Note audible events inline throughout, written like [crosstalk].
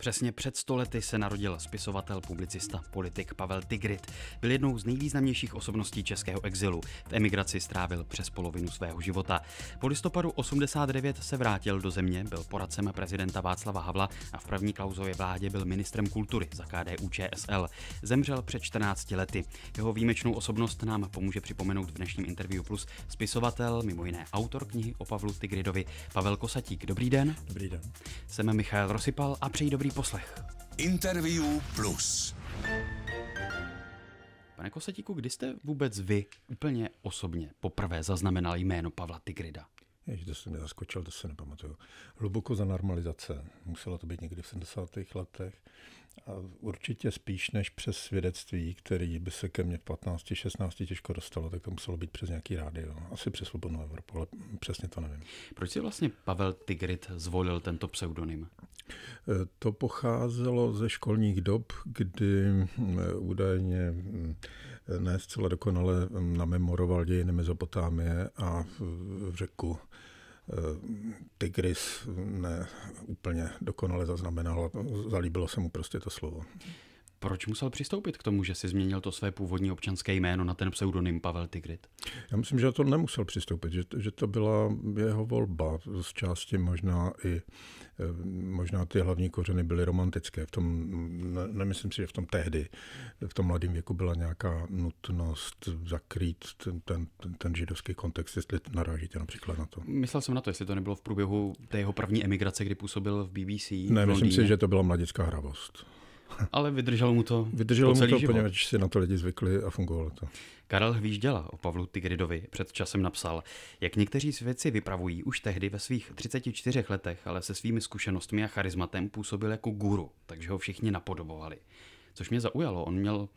Přesně před stolety se narodil spisovatel, publicista, politik Pavel Tigrit. Byl jednou z nejvýznamnějších osobností českého exilu. V emigraci strávil přes polovinu svého života. Po listopadu 89 se vrátil do země, byl poradcem prezidenta Václava Havla a v první klauzově vládě byl ministrem kultury za KDU ČSL. Zemřel před 14 lety. Jeho výjimečnou osobnost nám pomůže připomenout v dnešním interview plus spisovatel, mimo jiné autor knihy o Pavlu Tigridovi, Pavel Kosatík. Dobrý den. Dobrý den. Jsem Michal Rosipal a přeji dobrý Poslech. Interview plus. Pane Kosetíku, kdy jste vůbec vy úplně osobně poprvé zaznamenal jméno Pavla Tigrida? Ježi, to jsem mě zaskočil, to se nepamatuju. Hluboko za normalizace. Muselo to být někdy v 70. letech. A určitě spíš než přes svědectví, který by se ke mně v 15, 16 těžko dostalo, tak to muselo být přes nějaký rádio. No. Asi přes Svobodnou Evropu, ale přesně to nevím. Proč si vlastně Pavel Tigrit zvolil tento pseudonym? E, to pocházelo ze školních dob, kdy údajně ne zcela dokonale namemoroval dějiny Mezopotámie a řeku Tigris ne úplně dokonale zaznamenal, zalíbilo se mu prostě to slovo. Proč musel přistoupit k tomu, že si změnil to své původní občanské jméno na ten pseudonym Pavel Tigrit? Já myslím, že to nemusel přistoupit, že, že to byla jeho volba. Z části možná i e, možná ty hlavní kořeny byly romantické. V tom, ne, nemyslím si, že v tom tehdy, v tom mladém věku byla nějaká nutnost zakrýt ten, ten, ten, židovský kontext, jestli narážíte například na to. Myslel jsem na to, jestli to nebylo v průběhu té jeho první emigrace, kdy působil v BBC. Ne, myslím si, že to byla mladická hravost. Ale vydrželo mu to Vydrželo mu to, život. poněvadž si na to lidi zvykli a fungovalo to. Karel Hvížděla o Pavlu Tigridovi před časem napsal, jak někteří svědci vypravují už tehdy ve svých 34 letech, ale se svými zkušenostmi a charizmatem působil jako guru, takže ho všichni napodobovali. Což mě zaujalo, on měl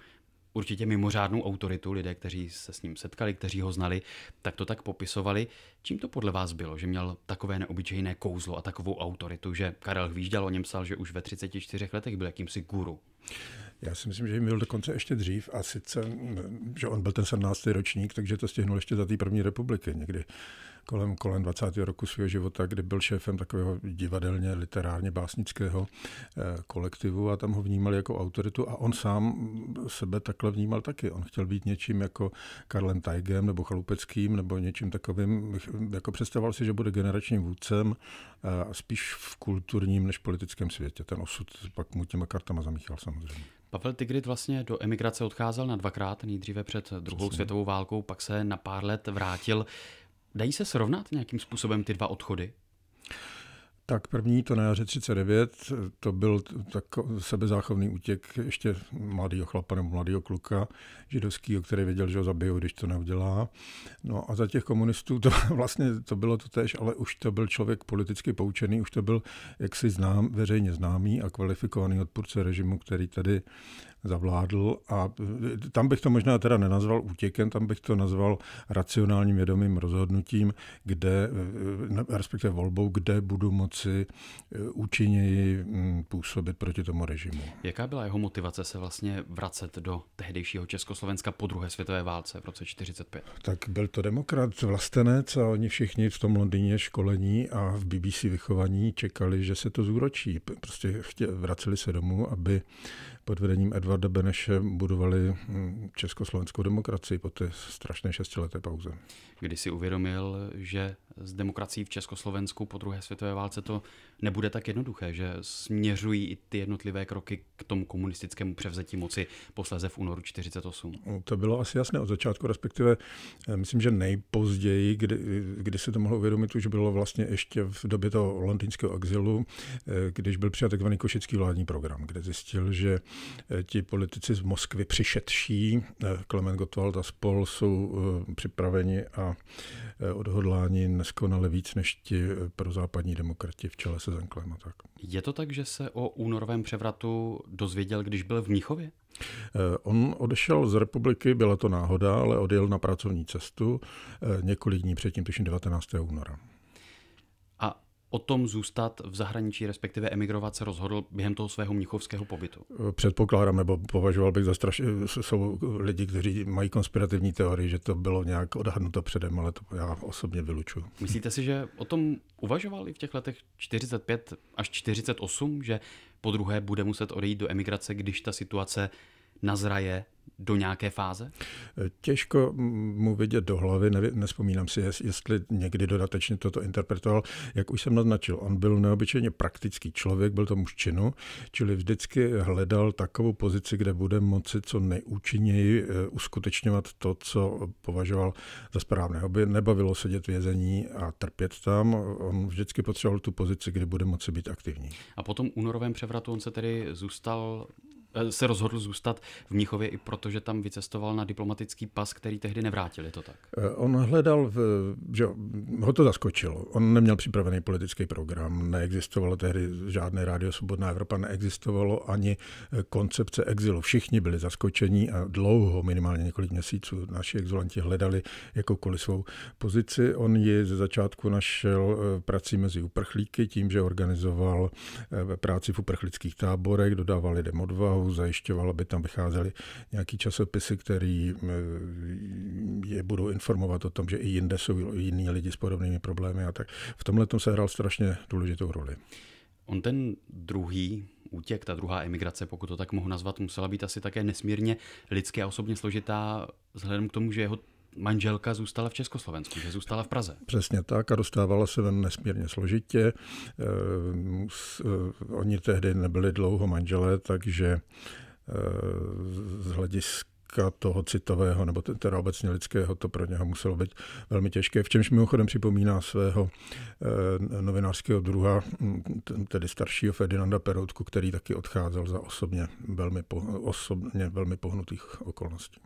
určitě mimořádnou autoritu, lidé, kteří se s ním setkali, kteří ho znali, tak to tak popisovali. Čím to podle vás bylo, že měl takové neobyčejné kouzlo a takovou autoritu, že Karel Hvížďal o něm psal, že už ve 34 letech byl jakýmsi guru? Já si myslím, že jim byl dokonce ještě dřív a sice, že on byl ten 17. ročník, takže to stihnul ještě za té první republiky někdy kolem, kolem 20. roku svého života, kdy byl šéfem takového divadelně literárně básnického eh, kolektivu a tam ho vnímal jako autoritu a on sám sebe takhle vnímal taky. On chtěl být něčím jako Karlem Tajgem nebo Chalupeckým nebo něčím takovým, jako představoval si, že bude generačním vůdcem eh, spíš v kulturním než politickém světě. Ten osud pak mu těma kartama zamíchal samozřejmě. Pavel Tigrid vlastně do emigrace odcházel na dvakrát, nejdříve před druhou Přesně. světovou válkou, pak se na pár let vrátil. Dají se srovnat nějakým způsobem ty dva odchody? Tak první to na jaře 39, to byl tak sebezáchovný útěk ještě mladého chlapa nebo mladého kluka židovského, který věděl, že ho zabijou, když to neudělá. No a za těch komunistů to [laughs] vlastně to bylo to tež, ale už to byl člověk politicky poučený, už to byl, jaksi znám, veřejně známý a kvalifikovaný odpůrce režimu, který tady zavládl a e, tam bych to možná teda nenazval útěkem, tam bych to nazval racionálním vědomým rozhodnutím, kde, e, e, respektive volbou, kde budu moci účinněji mm, působit proti tomu režimu. Jaká byla jeho motivace se vlastně vracet do tehdejšího Československa po druhé světové válce v roce 1945? Tak byl to demokrat, vlastenec a oni všichni v tom Londýně školení a v BBC vychovaní čekali, že se to zúročí. Prostě vraceli se domů, aby pod vedením Edvarda Beneše budovali hm, československou demokracii po té strašné šestileté pauze. Kdy si uvědomil, že s demokracií v Československu po druhé světové válce to nebude tak jednoduché, že směřují i ty jednotlivé kroky k tomu komunistickému převzetí moci posléze v únoru 48. No, to bylo asi jasné od začátku, respektive eh, myslím, že nejpozději, kdy, kdy se to mohlo uvědomit, už bylo vlastně ještě v době toho londýnského exilu, eh, když byl přijat takzvaný košický vládní program, kde zjistil, že eh, ti politici z Moskvy přišetší, Klement Gottwald a spol jsou připraveni a odhodláni neskonali víc než ti eh, pro západní demokrati v čele se Zenklem a tak. Je to tak, že se o únorovém převratu dozvěděl, když byl v Mnichově? Eh, on odešel z republiky, byla to náhoda, ale odjel na pracovní cestu eh, několik dní předtím, tuším 19. února o tom zůstat v zahraničí, respektive emigrovat, se rozhodl během toho svého mnichovského pobytu? Eh, předpokládám, nebo považoval bych za strašně, eh, jsou lidi, kteří mají konspirativní teorii, že to bylo nějak odhadnuto předem, ale to já osobně vylučuju. Myslíte si, že o tom uvažovali v těch letech 45 až 48, že po druhé bude muset odejít do emigrace, když ta situace nazraje do nějaké fáze? Eh, těžko mu vidět do hlavy, ne, nespomínám si, jestli někdy dodatečně toto interpretoval. Jak už jsem naznačil, on byl neobyčejně praktický člověk, byl to muž činu, čili vždycky hledal takovou pozici, kde bude moci co nejúčinněji eh, uskutečňovat to, co považoval za správné. Aby nebavilo sedět vězení a trpět tam, on vždycky potřeboval tu pozici, kde bude moci být aktivní. A potom únorovém převratu on se tedy zůstal Eh, se rozhodl zůstat v Mnichově i protože tam vycestoval na diplomatický pas, který tehdy nevrátil, je to tak? Eh, on hledal, v, že ho to zaskočilo. On neměl připravený politický program, neexistovalo tehdy žádné rádio Svobodná Evropa, neexistovalo ani eh, koncepce exilu. Všichni byli zaskočení a dlouho, minimálně několik měsíců, naši exilanti hledali jakoukoliv svou pozici. On ji ze začátku našel prací mezi uprchlíky tím, že organizoval práci v uprchlických táborech, dodával lidem odvahu, ústavu zajišťoval, aby tam vycházely nějaký časopisy, které eh, je budou informovat o tom, že i jinde jsou jiní lidi s podobnými problémy a tak. V tomhle tom se hrál strašně důležitou roli. On ten druhý útěk, ta druhá emigrace, pokud to tak mohu nazvat, musela být asi také nesmírně lidské a osobně složitá, vzhledem k tomu, že jeho manželka zůstala v Československu, že zůstala v Praze. Přesně tak a dostávala se ven nesmírně složitě. Eh, eh, oni tehdy nebyli dlouho manželé, takže eh, z hlediska toho citového nebo teda obecně lidského, to pro něho muselo být velmi těžké, v čemž mimochodem připomíná svého eh, novinářského druha, hm, tedy staršího Ferdinanda Peroutku, který taky odcházel za osobně velmi, po, osobně velmi pohnutých okolností.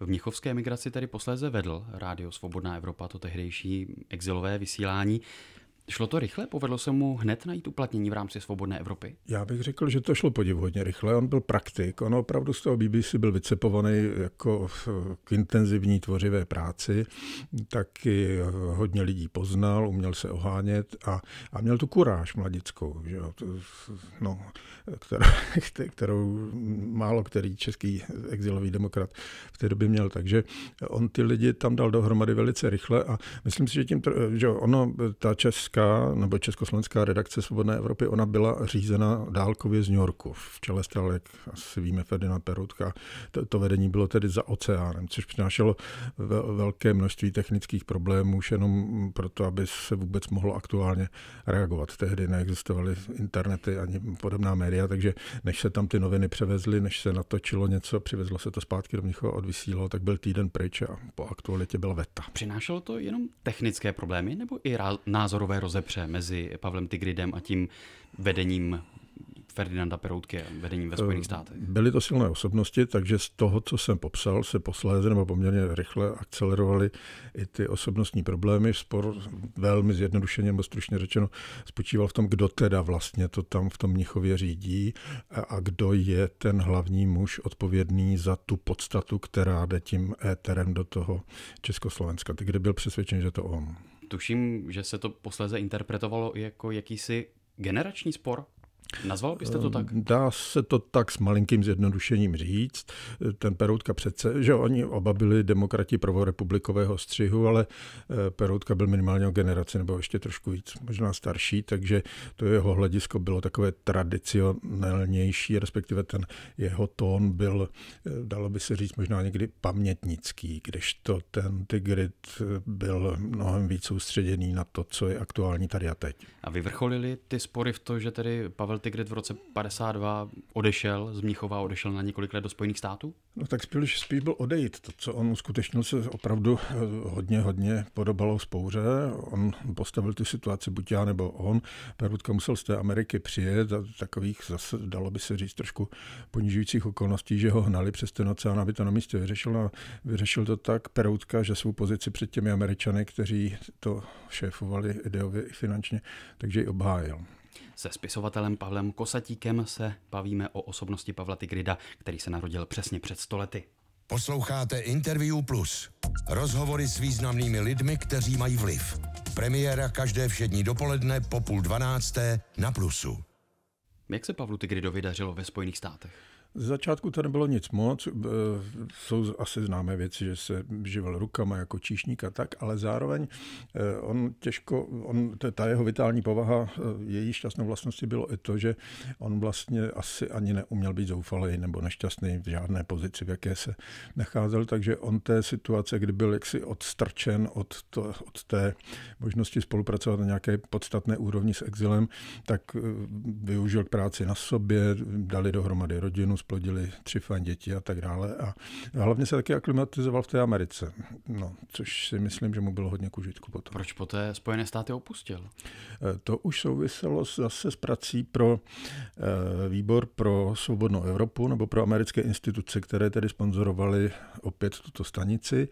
V Mnichovské migraci tedy posléze vedl Rádio Svobodná Evropa, to tehdejší exilové vysílání. Šlo to rychle? Povedlo se mu hned najít uplatnění v rámci svobodné Evropy? Já bych řekl, že to šlo podivuhodně rychle. On byl praktik. On opravdu z toho BBC byl vycepovaný jako k intenzivní tvořivé práci. Taky hodně lidí poznal, uměl se ohánět a, a měl tu kuráž mladickou, že jo, to, no, kterou, kterou málo který český exilový demokrat v té době měl. Takže on ty lidi tam dal dohromady velice rychle a myslím si, že tím, že ono, ta česká česká nebo československá redakce Svobodné Evropy, ona byla řízena dálkově z New Yorku. V čele stál, jak asi víme, Ferdinand Perutka. To, to vedení bylo tedy za oceánem, což přinášelo velké množství technických problémů, už jenom proto, aby se vůbec mohlo aktuálně reagovat. Tehdy neexistovaly internety ani podobná média, takže než se tam ty noviny převezly, než se natočilo něco, přivezlo se to zpátky do Mnichova, odvysílalo, tak byl týden pryč a po aktualitě byla veta. Přinášelo to jenom technické problémy nebo i rá- názorové rozdíly? rozepře mezi Pavlem Tigridem a tím vedením Ferdinanda Peroutky vedením ve Spojených eh, státech? Byly to silné osobnosti, takže z toho, co jsem popsal, se posléze nebo poměrně rychle akcelerovaly i ty osobnostní problémy. Spor velmi zjednodušeně nebo stručně řečeno spočíval v tom, kdo teda vlastně to tam v tom Mnichově řídí a, a kdo je ten hlavní muž odpovědný za tu podstatu, která jde tím éterem do toho Československa. Tak kde byl přesvědčen, že to on tuším, že se to posléze interpretovalo i jako jakýsi generační spor. Nazval byste to tak? Ehm, dá se to tak s malinkým zjednodušením říct. Ehm, ten Peroutka přece, že oni oba byli demokrati prvorepublikového střihu, ale ehm, Peroutka byl minimálně o generaci nebo ještě trošku víc, možná starší, takže to jeho hledisko bylo takové tradicionálnější, respektive ten jeho tón byl, dalo by se říct, možná někdy pamětnický, kdežto ten Tigrit byl mnohem víc soustředěný na to, co je aktuální tady a teď. A vyvrcholili ty spory v to, že tedy Pavel Tigret v roce 52 odešel z Mnichova, odešel na několik let do Spojených států? No tak spíš, spíš byl odejít. To, co on uskutečnil, se opravdu eh, hodně, hodně podobalo spouře. On postavil ty situace, buď já nebo on. Perutka musel z té Ameriky přijet a takových zase, dalo by se říct, trošku ponižujících okolností, že ho hnali přes ten oceán, aby to na místě vyřešil. A no, vyřešil to tak Peroutka, že svou pozici před těmi Američany, kteří to šéfovali ideově i finančně, takže ji obhájil. Se spisovatelem Pavlem Kosatíkem se bavíme o osobnosti Pavla Tigrida, který se narodil přesně před stolety. Posloucháte Interview Plus. Rozhovory s významnými lidmi, kteří mají vliv. Premiéra každé všední dopoledne po půl dvanácté na Plusu. Jak se Pavlu Tigridovi dařilo ve Spojených státech? Z začátku to nebylo nic moc, eh, jsou asi známé věci, že se živil rukama jako číšník a tak, ale zároveň eh, on těžko, on, ta jeho vitální povaha, eh, její šťastnou vlastností bylo i to, že on vlastně asi ani neuměl být zoufalý nebo nešťastný v žádné pozici, v jaké se nacházel, takže on té situace, kdy byl jaksi odstrčen od, to, od té možnosti spolupracovat na nějaké podstatné úrovni s exilem, tak využil k práci na sobě, dali dohromady rodinu, splodili tři fajn děti a tak dále. A hlavně se taky aklimatizoval v té Americe, no, což si myslím, že mu bylo hodně kužitku potom. Proč poté Spojené státy opustil? Eh, to už souviselo zase s prací pro eh, výbor pro svobodnou Evropu nebo pro americké instituce, které tedy sponzorovaly opět tuto stanici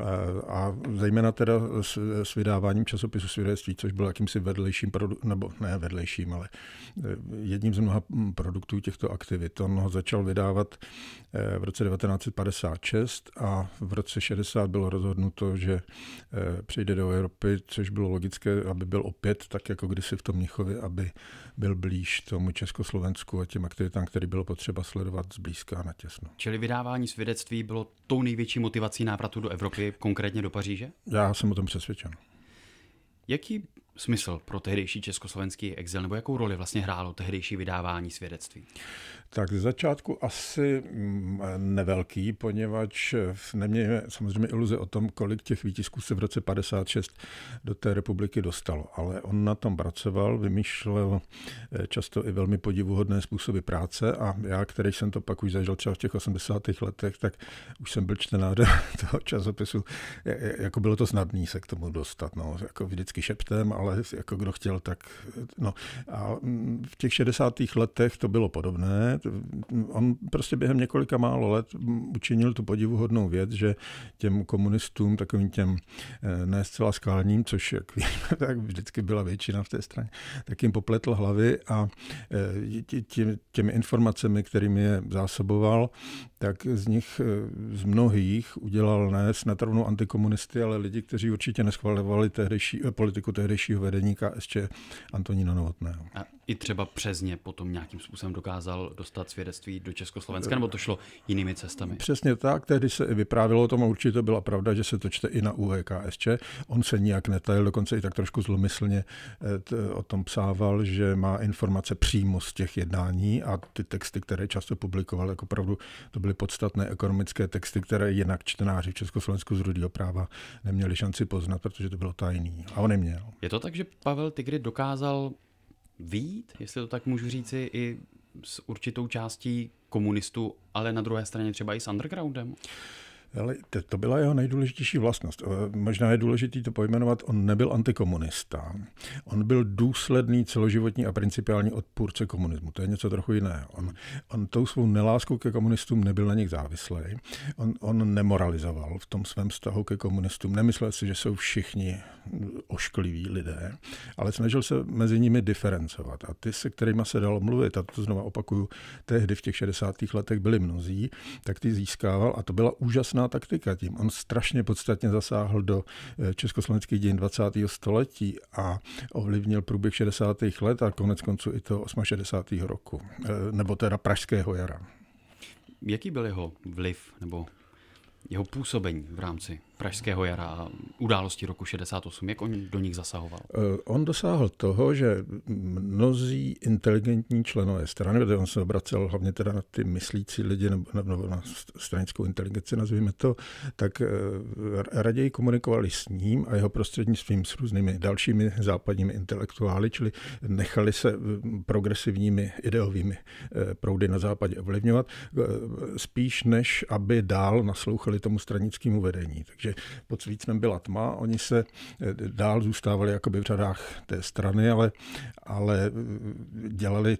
eh, a zejména teda s, s vydáváním časopisu svědectví, což byl jakýmsi vedlejším, produ- nebo ne vedlejším, ale jedním z mnoha hm, produktů těchto aktivit. On ho začal začal vydávat eh, v roce 1956 a v roce 60 bylo rozhodnuto, že eh, přijde do Evropy, což bylo logické, aby byl opět tak jako kdysi v tom Mnichově, aby byl blíž tomu Československu a těm aktivitám, které bylo potřeba sledovat zblízka a natěsno. Čili vydávání svědectví bylo tou největší motivací návratu do Evropy, konkrétně do Paříže? Já jsem o tom přesvědčen. Jaký smysl pro tehdejší československý exil, nebo jakou roli vlastně hrálo tehdejší vydávání svědectví? Tak ze začátku asi mm, nevelký, poněvadž eh, nemějme samozřejmě iluze o tom, kolik těch výtisků se v roce 56 do té republiky dostalo, ale on na tom pracoval, vymýšlel eh, často i velmi podivuhodné způsoby práce a já, který jsem to pak už zažil třeba v těch 80. letech, tak už jsem byl čtenářem [laughs] toho časopisu. Jako bylo to snadné se k tomu dostat, no, jako vždycky šeptem, ale jako kdo chtěl, tak eh, no. A mm, v těch 60. letech to bylo podobné, on prostě během několika málo let učinil tu podivuhodnou věc, že těm komunistům, takovým těm eh, ne zcela skálním, což jak víme, [laughs] tak vždycky byla většina v té straně, tak jim popletl hlavy a eh, těmi informacemi, kterými je zásoboval, tak z nich, eh, z mnohých, udělal ne snad rovnou antikomunisty, ale lidi, kteří určitě neschvalovali tehdejší, eh, politiku tehdejšího vedení KSČ Antonína Novotného. A i třeba přesně potom nějakým způsobem dokázal dostat svědectví do Československa, nebo to šlo jinými cestami? Přesně tak, tehdy se i vyprávělo o tom a určitě byla pravda, že se to čte i na UVKSČ. E On se nijak netajil, dokonce i tak trošku zlomyslně eh, o tom psával, že má informace přímo z těch jednání a ty texty, které často publikoval, jako opravdu to byly byly podstatné ekonomické texty, které jinak čtenáři v Československu z rudého práva neměli šanci poznat, protože to bylo tajný. A on neměl. Je to tak, že Pavel Tigry dokázal vít, jestli to tak můžu říci, i s určitou částí komunistů, ale na druhé straně třeba i s undergroundem? Ale to byla jeho nejdůležitější vlastnost. Eh, možná je důležité to pojmenovat, on nebyl antikomunista. On byl důsledný celoživotní a principiální odpůrce komunismu. To je něco trochu jiného. On, on tou svou neláskou ke komunistům nebyl na nich závislý. On, on nemoralizoval v tom svém vztahu ke komunistům. Nemyslel si, že jsou všichni oškliví lidé, ale snažil se mezi nimi diferencovat. A ty, se kterými se dalo mluvit, a to znova opakuju, tehdy v těch 60. letech byli mnozí, tak ty získával a to byla úžasná výborná taktika. Tím on strašně podstatně zasáhl do eh, československých dějin 20. století a ovlivnil průběh 60. let a konec konců i to 68. roku, eh, nebo teda pražského jara. Jaký byl jeho vliv nebo jeho působení v rámci Pražského jara a události roku 68, jak on do nich zasahoval? Eh, on dosáhl toho, že mnozí inteligentní členové strany, protože on se obracel hlavně teda na ty myslící lidi nebo, nebo na stranickou inteligenci, nazvíme to, tak eh, raději komunikovali s ním a jeho prostřednictvím s různými dalšími západními intelektuály, čili nechali se eh, progresivními ideovými proudy na západě ovlivňovat, spíš než aby dál naslouchali tomu stranickému vedení. Takže pod svícnem byla tma. Oni se eh, dál zůstávali jakoby v řadách té strany, ale, ale eh, dělali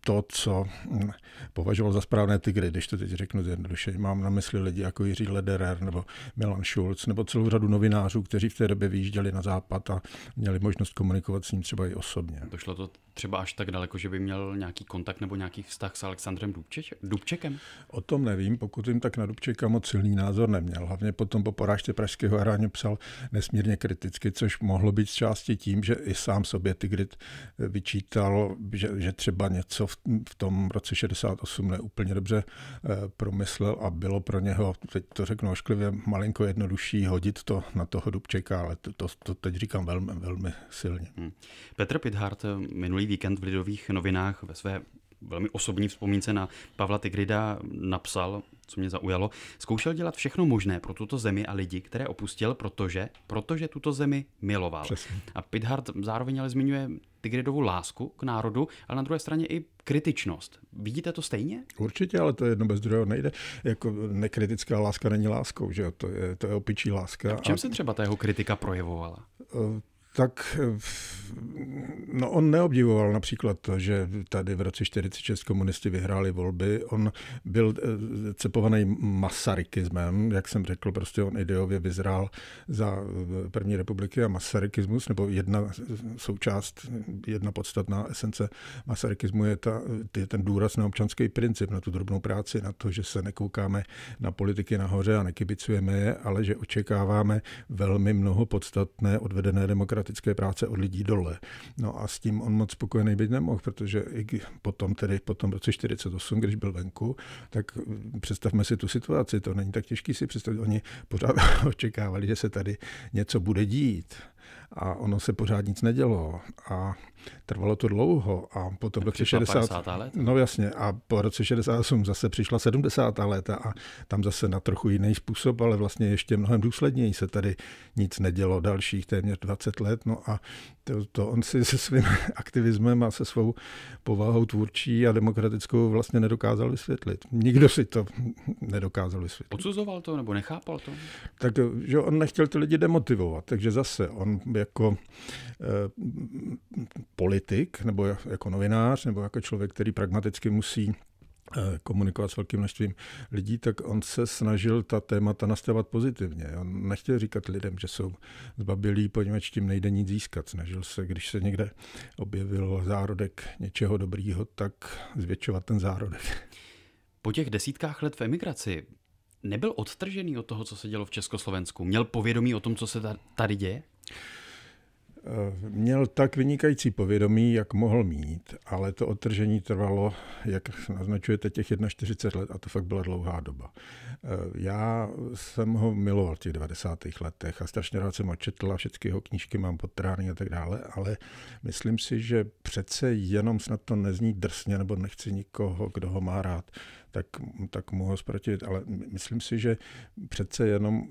to, co hm, považoval za správné tygry, když to teď řeknu zjednodušeně. Mám na mysli lidi jako Jiří Lederer nebo Milan Schulz nebo celou řadu novinářů, kteří v té době vyjížděli na západ a měli možnost komunikovat s ním třeba i osobně. Došlo to třeba až tak daleko, že by měl nějaký kontakt nebo nějaký vztah s Alexandrem Dubček, Dubčekem? O tom nevím, pokud jim tak na Dubčeka moc silný názor neměl. Hlavně potom po porážce Pražského hráně psal nesmírně kriticky, což mohlo být z části tím, že i sám sobě Tigrit eh, vyčítal, že, že třeba něco v, v tom roce 68 neúplně dobře eh, promyslel a bylo pro něho, teď to řeknu ošklivě, malinko jednodušší hodit to na toho Dubčeka, ale to, to, to teď říkám velmi, velmi silně. Hmm. Petr Pithart eh, minulý víkend v Lidových novinách ve své velmi osobní vzpomínce na Pavla Tigrida napsal, co mě zaujalo, zkoušel dělat všechno možné pro tuto zemi a lidi, které opustil, protože, protože tuto zemi miloval. Přesně. A Pithard zároveň ale zmiňuje Tigridovu lásku k národu, ale na druhé straně i kritičnost. Vidíte to stejně? Určitě, ale to jedno bez druhého nejde. Jako nekritická láska není láskou, že jo? To je, to je opičí láska. A v čem a... se třeba ta jeho kritika projevovala? Eh, tak eh, no on neobdivoval například to, že tady v roce 46 komunisti vyhráli volby. On byl eh, cepovaný masarykismem, jak jsem řekl, prostě on ideově vyzrál za eh, první republiky a masarykismus, nebo jedna součást, jedna podstatná esence masarykismu je, ta, je ten důraz na občanský princip, na tu drobnou práci, na to, že se nekoukáme na politiky nahoře a nekibicujeme je, ale že očekáváme velmi mnoho podstatné odvedené demokracie byrokratické práce od lidí dole. No a s tím on moc spokojený být nemohl, protože i potom, tedy potom v roce 1948, když byl venku, tak mm, představme si tu situaci, to není tak těžký si představit. Oni pořád [laughs] očekávali, že se tady něco bude dít a ono se pořád nic nedělo a trvalo to dlouho a potom v roce 60. Let? No jasně a po roce 68 zase přišla 70. léta a tam zase na trochu jiný způsob, ale vlastně ještě mnohem důsledněji se tady nic nedělo dalších téměř 20 let. No a to, to on si se svým [laughs] aktivismem a se svou povahou tvůrčí a demokratickou vlastně nedokázal vysvětlit. Nikdo si to nedokázal vysvětlit. Odsuzoval to nebo nechápal to? Tak, že on nechtěl ty lidi demotivovat, takže zase on jako eh, politik, nebo jako novinář, nebo jako člověk, který pragmaticky musí eh, komunikovat s velkým množstvím lidí, tak on se snažil ta témata nastavovat pozitivně. On nechtěl říkat lidem, že jsou zbabilí, poněvadž tím nejde nic získat. Snažil se, když se někde objevil zárodek něčeho dobrýho, tak zvětšovat ten zárodek. Po těch desítkách let v emigraci nebyl odtržený od toho, co se dělo v Československu? Měl povědomí o tom, co se tady děje? Eh, měl tak vynikající povědomí, jak mohl mít, ale to otržení trvalo, jak naznačujete, těch 41 let a to fakt byla dlouhá doba. Eh, já jsem ho miloval v těch 90. letech a strašně rád jsem ho četl a všechny jeho knížky mám potrány a tak dále, ale myslím si, že přece jenom snad to nezní drsně nebo nechci nikoho, kdo ho má rád, tak, tak mu ho zprotivit. Ale myslím si, že přece jenom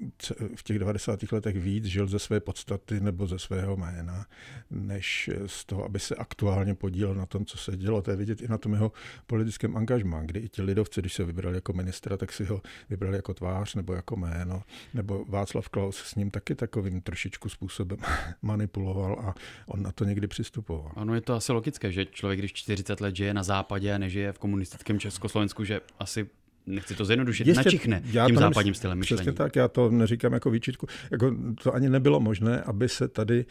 v těch 90. letech víc žil ze své podstaty nebo ze svého jména, než z toho, aby se aktuálně podílel na tom, co se dělo. To je vidět i na tom jeho politickém angažmá, kdy i ti lidovci, když se vybrali jako ministra, tak si ho vybrali jako tvář nebo jako jméno. Nebo Václav Klaus s ním taky takovým trošičku způsobem [laughs] manipuloval a on na to někdy přistupoval. Ano, je to asi logické, že člověk, když 40 let žije na západě a nežije v komunistickém Československu, že asi nechci to zjednodušit, Ještě, načichne já tím západním stylem myšlení. Přesně tak, já to neříkám jako výčitku. Jako, to ani nebylo možné, aby se tady,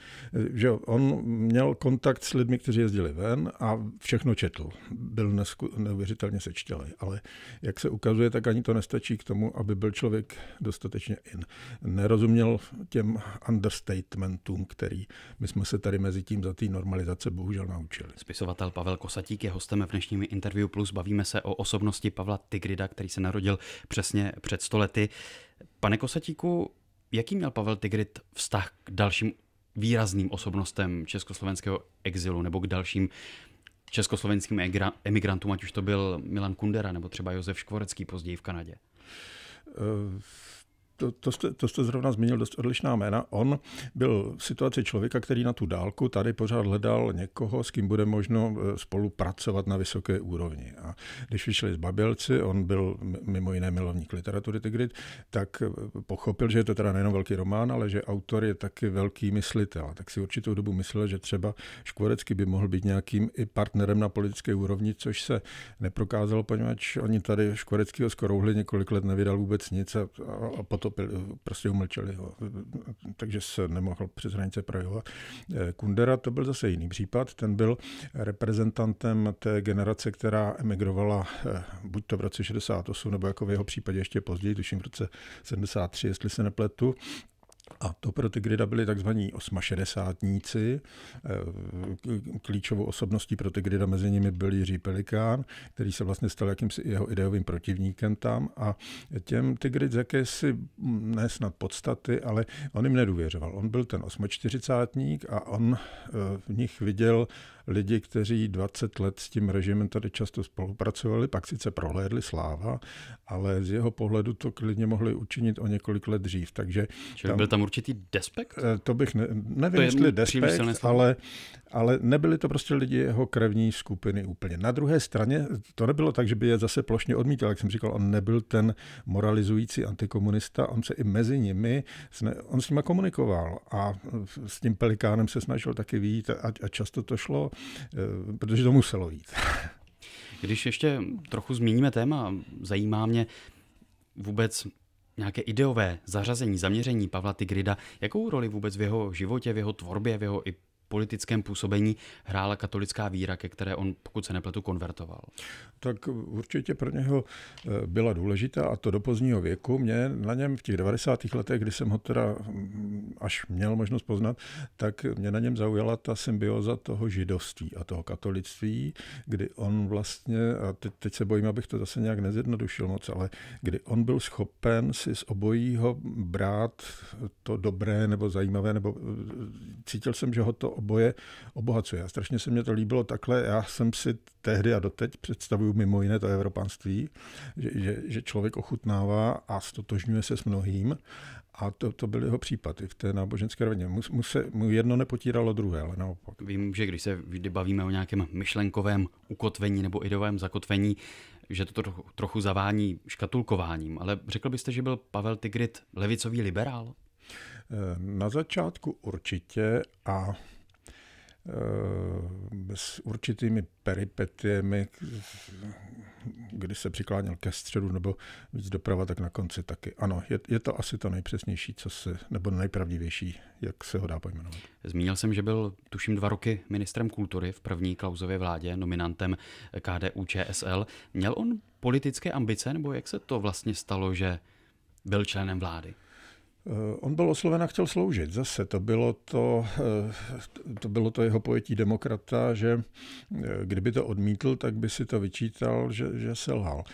že on měl kontakt s lidmi, kteří jezdili ven a všechno četl. Byl nesku, neuvěřitelně sečtělý, ale jak se ukazuje, tak ani to nestačí k tomu, aby byl člověk dostatečně in. Nerozuměl těm understatementům, který my jsme se tady mezi tím za té normalizace bohužel naučili. Spisovatel Pavel Kosatík je hostem v dnešním interview plus. Bavíme se o osobnosti Pavla Tigrida, který který se narodil přesně před stolety. Pane Kosatíku, jaký měl Pavel Tigrit vztah k dalším výrazným osobnostem československého exilu nebo k dalším československým emigrantům, ať už to byl Milan Kundera nebo třeba Josef Škvorecký později v Kanadě? Uh to, to, jste, to jste zrovna zmínil dost odlišná jména. On byl v situaci člověka, který na tu dálku tady pořád hledal někoho, s kým bude možno eh, spolupracovat na vysoké úrovni. A když vyšli z Babelci, on byl mimo jiné milovník literatury Tigrid, tak eh, pochopil, že je to teda nejenom velký román, ale že autor je taky velký myslitel. Tak si určitou dobu myslel, že třeba Škvorecký by mohl být nějakým i partnerem na politické úrovni, což se neprokázalo, poněvadž oni tady Škvoreckého skorouhli několik let nevydal vůbec nic a, a, a potom ustoupil, prostě umlčeli ho, takže se nemohl přes hranice projevovat. Eh, Kundera to byl zase jiný případ, ten byl reprezentantem té generace, která emigrovala eh, buď to v roce 68, nebo jako v jeho případě ještě později, tuším v roce 73, jestli se nepletu, a to pro Tigrida byli tzv. osmašedesátníci. Eh, klíčovou osobností pro Tigrida mezi nimi byl Jiří Pelikán, který se vlastně stal jakýmsi jeho ideovým protivníkem tam a těm Tigrid z jakési, hm, ne snad podstaty, ale on jim nedůvěřoval. On byl ten osmačtyřicátník a on eh, v nich viděl lidi, kteří 20 let s tím režimem tady často spolupracovali, pak sice prohlédli sláva, ale z jeho pohledu to klidně mohli učinit o několik let dřív. Takže Čili tam, byl tam určitý despekt? Eh, to bych ne, nevím, to jestli despekt, ale, ale nebyli to prostě lidi jeho krevní skupiny úplně. Na druhé straně to nebylo tak, že by je zase plošně odmítal. Jak jsem říkal, on nebyl ten moralizující antikomunista, on se i mezi nimi, on s nima komunikoval a s tím pelikánem se snažil taky vidět a, a často to šlo. Eh, protože to muselo jít. Když ještě trochu zmíníme téma, zajímá mě vůbec nějaké ideové zařazení, zaměření Pavla Tigrida, jakou roli vůbec v jeho životě, v jeho tvorbě, v jeho i politickém působení hrála katolická víra, ke které on, pokud se nepletu, konvertoval? Tak určitě pro něho eh, byla důležitá a to do pozdního věku. Mě na něm v těch 90. letech, kdy jsem ho teda mm, až měl možnost poznat, tak mě na něm zaujala ta symbioza toho židovství a toho katolictví, kdy on vlastně, a teď, teď se bojím, abych to zase nějak nezjednodušil moc, ale kdy on byl schopen si z obojího brát to dobré nebo zajímavé, nebo eh, cítil jsem, že ho to oboje obohacuje. A strašně se mě to líbilo takhle. Já jsem si tehdy a doteď představuju mimo jiné to evropanství, že, že, že člověk ochutnává a stotožňuje se s mnohým. A to, to byl jeho případ i v té náboženské rovině. Mu, mu, se, mu jedno nepotíralo druhé, ale naopak. Vím, že když se vždy bavíme o nějakém myšlenkovém ukotvení nebo ideovém zakotvení, že to trochu, trochu zavání škatulkováním, ale řekl byste, že byl Pavel Tigrit levicový liberál? Eh, na začátku určitě a Eh, s určitými peripetiemi, kdy se přikláněl ke středu nebo víc doprava, tak na konci taky. Ano, je, je to asi to nejpřesnější, co se, nebo nejpravdivější, jak se ho dá pojmenovat. Zmínil jsem, že byl tuším dva roky ministrem kultury v první Klauzově vládě, nominantem KDU ČSL. Měl on politické ambice, nebo jak se to vlastně stalo, že byl členem vlády? Eh, on byl osloven a chtěl sloužit. Zase to bylo to, eh, to bylo to jeho pojetí demokrata, že eh, kdyby to odmítl, tak by si to vyčítal, že, že selhal.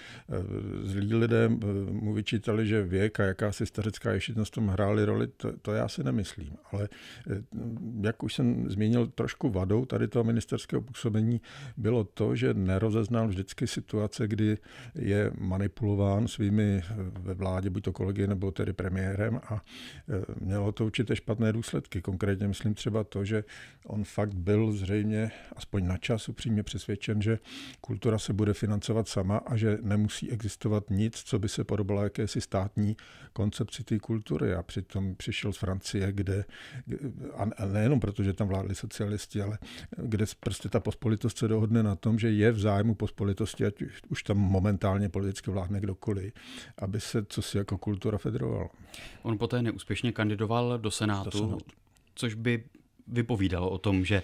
Zlí lidé mu vyčítali, že věk a jakási stařecká ješitnost tom hráli roli, to, to já si nemyslím. Ale jak už jsem zmínil, trošku vadou tady toho ministerského působení bylo to, že nerozeznal vždycky situace, kdy je manipulován svými ve vládě, buď to kolegy nebo tedy premiérem a Eh, mělo to určité špatné důsledky. Konkrétně myslím třeba to, že on fakt byl zřejmě, aspoň na čas upřímně přesvědčen, že kultura se bude financovat sama a že nemusí existovat nic, co by se podobalo jakési státní koncepci té kultury. A přitom přišel z Francie, kde, eh, a nejenom proto, že tam vládli socialisti, ale eh, kde prostě ta pospolitost se dohodne na tom, že je v zájmu pospolitosti, ať už tam momentálně politicky vládne kdokoliv, aby se co si jako kultura federovala. On poté neúspěšně kandidoval do Senátu, do Senátu. což by vypovídalo o tom, že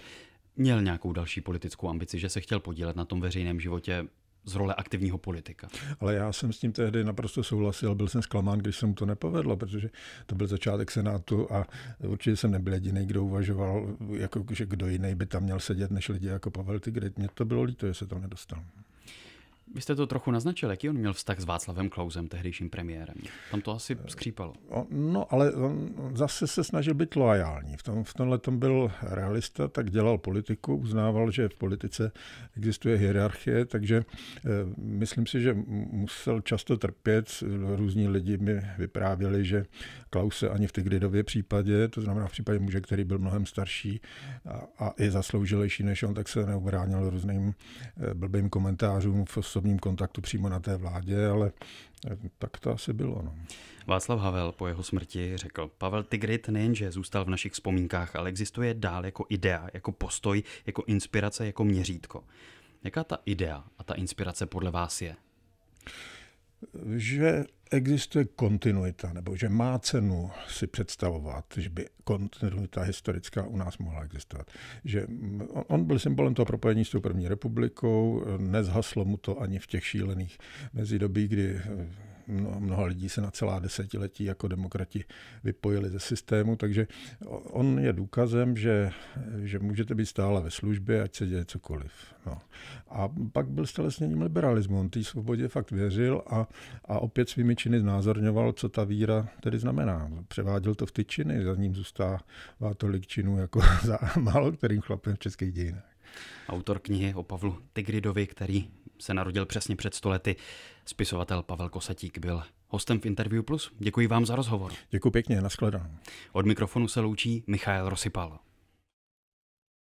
měl nějakou další politickou ambici, že se chtěl podílet na tom veřejném životě z role aktivního politika. Ale já jsem s tím tehdy naprosto souhlasil, byl jsem zklamán, když se mu to nepovedlo, protože to byl začátek Senátu a určitě jsem nebyl jediný, kdo uvažoval, jako, že kdo jiný by tam měl sedět než lidi jako Pavel Tigrit. Mně to bylo líto, že se to nedostal. Vy jste to trochu naznačil, jaký on měl vztah s Václavem Klausem, tehdejším premiérem. Tam to asi skřípalo. No, ale on zase se snažil být loajální. V, tom, v tomhle tom byl realista, tak dělal politiku, uznával, že v politice existuje hierarchie, takže eh, myslím si, že musel často trpět. Různí lidi mi vyprávěli, že Klaus se ani v Tigridově případě, to znamená v případě muže, který byl mnohem starší a, a i zasloužilejší než on, tak se neubránil různým eh, blbým komentářům, v osobním kontaktu přímo na té vládě, ale eh, tak to asi bylo. No. Václav Havel po jeho smrti řekl, Pavel Tigrit nejenže zůstal v našich vzpomínkách, ale existuje dál jako idea, jako postoj, jako inspirace, jako měřítko. Jaká ta idea a ta inspirace podle vás je? Že existuje kontinuita, nebo že má cenu si představovat, že by kontinuita historická u nás mohla existovat. Že on byl symbolem toho propojení s tou první republikou, nezhaslo mu to ani v těch šílených mezidobí, kdy mnoha lidí se na celá desetiletí jako demokrati vypojili ze systému, takže on je důkazem, že, že můžete být stále ve službě, ať se děje cokoliv. No. A pak byl stelesněním liberalismu, on té svobodě fakt věřil a, a opět svými činy znázorňoval, co ta víra tedy znamená. Převáděl to v ty činy, za ním zůstává tolik činů jako [laughs] za málo kterým chlapem v českých dějinách. Autor knihy o Pavlu Tigridovi, který se narodil přesně před stolety, Spisovatel Pavel Kosatík byl hostem v Interview Plus. Děkuji vám za rozhovor. Děkuji pěkně, nashledanou. Od mikrofonu se loučí Michal Rosypal.